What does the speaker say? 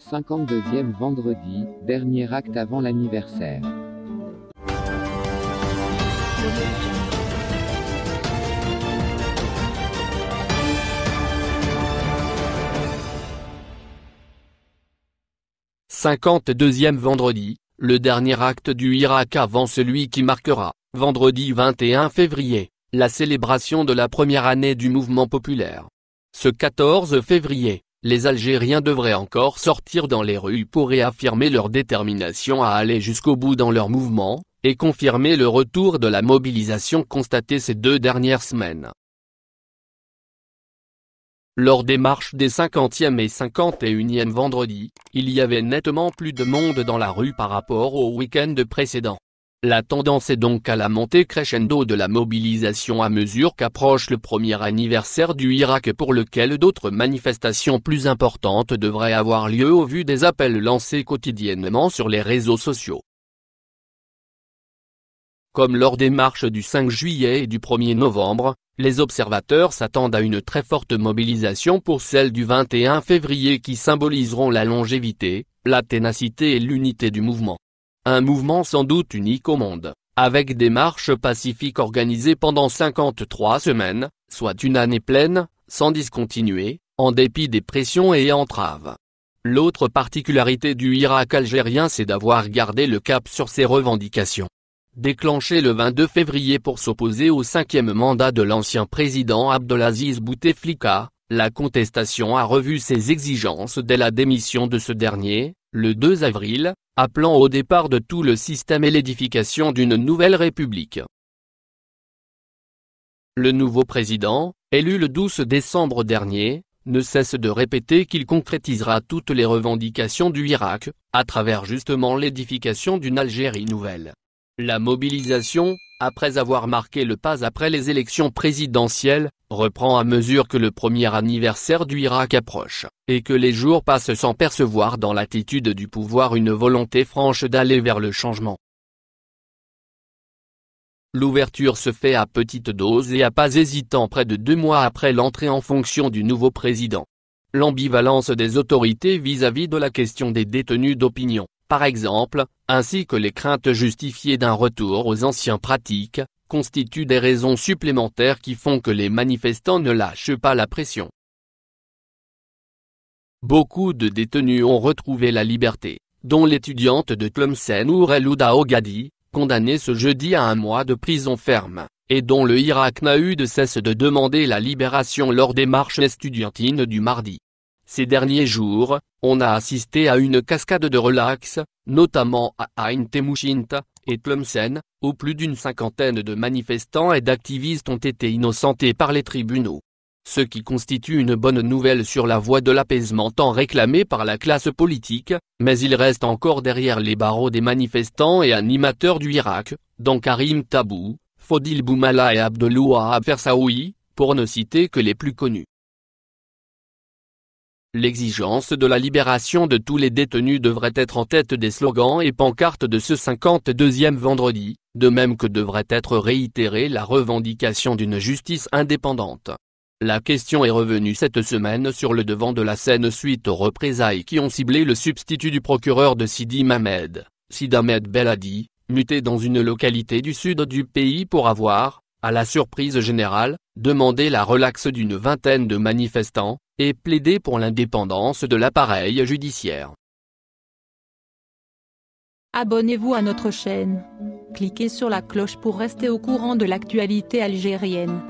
52e vendredi, dernier acte avant l'anniversaire. 52 e vendredi, le dernier acte du Irak avant celui qui marquera, vendredi 21 février, la célébration de la première année du mouvement populaire. Ce 14 février, les Algériens devraient encore sortir dans les rues pour réaffirmer leur détermination à aller jusqu'au bout dans leur mouvement, et confirmer le retour de la mobilisation constatée ces deux dernières semaines. Lors des marches des 50e et 51e vendredi, il y avait nettement plus de monde dans la rue par rapport au week-end précédent. La tendance est donc à la montée crescendo de la mobilisation à mesure qu'approche le premier anniversaire du Irak pour lequel d'autres manifestations plus importantes devraient avoir lieu au vu des appels lancés quotidiennement sur les réseaux sociaux. Comme lors des marches du 5 juillet et du 1er novembre, les observateurs s'attendent à une très forte mobilisation pour celle du 21 février qui symboliseront la longévité, la ténacité et l'unité du mouvement. Un mouvement sans doute unique au monde, avec des marches pacifiques organisées pendant 53 semaines, soit une année pleine, sans discontinuer, en dépit des pressions et entraves. L'autre particularité du Irak algérien c'est d'avoir gardé le cap sur ses revendications. Déclenché le 22 février pour s'opposer au cinquième mandat de l'ancien président Abdelaziz Bouteflika, la contestation a revu ses exigences dès la démission de ce dernier, le 2 avril, appelant au départ de tout le système et l'édification d'une nouvelle république. Le nouveau président, élu le 12 décembre dernier, ne cesse de répéter qu'il concrétisera toutes les revendications du Irak, à travers justement l'édification d'une Algérie nouvelle. La mobilisation, après avoir marqué le pas après les élections présidentielles, reprend à mesure que le premier anniversaire du Irak approche, et que les jours passent sans percevoir dans l'attitude du pouvoir une volonté franche d'aller vers le changement. L'ouverture se fait à petite dose et à pas hésitant près de deux mois après l'entrée en fonction du nouveau président. L'ambivalence des autorités vis-à-vis de la question des détenus d'opinion, par exemple, ainsi que les craintes justifiées d'un retour aux anciens pratiques, constituent des raisons supplémentaires qui font que les manifestants ne lâchent pas la pression. Beaucoup de détenus ont retrouvé la liberté, dont l'étudiante de Tlemcen Ourelouda Ogadi, condamnée ce jeudi à un mois de prison ferme, et dont le Irak n'a cesse de demander la libération lors des marches estudiantines du mardi. Ces derniers jours, on a assisté à une cascade de relax, notamment à ain Temouchinta, et Tlemcen, où plus d'une cinquantaine de manifestants et d'activistes ont été innocentés par les tribunaux. Ce qui constitue une bonne nouvelle sur la voie de l'apaisement tant réclamée par la classe politique, mais il reste encore derrière les barreaux des manifestants et animateurs du Irak, dont Karim Tabou, Fodil Boumala et Abdeloua Afersaoui, pour ne citer que les plus connus. L'exigence de la libération de tous les détenus devrait être en tête des slogans et pancartes de ce 52e vendredi, de même que devrait être réitérée la revendication d'une justice indépendante. La question est revenue cette semaine sur le devant de la scène suite aux représailles qui ont ciblé le substitut du procureur de Sidi Mamed, Sid Ahmed Belhadi, muté dans une localité du sud du pays pour avoir, à la surprise générale, demandé la relaxe d'une vingtaine de manifestants, et plaider pour l'indépendance de l'appareil judiciaire. Abonnez-vous à notre chaîne. Cliquez sur la cloche pour rester au courant de l'actualité algérienne.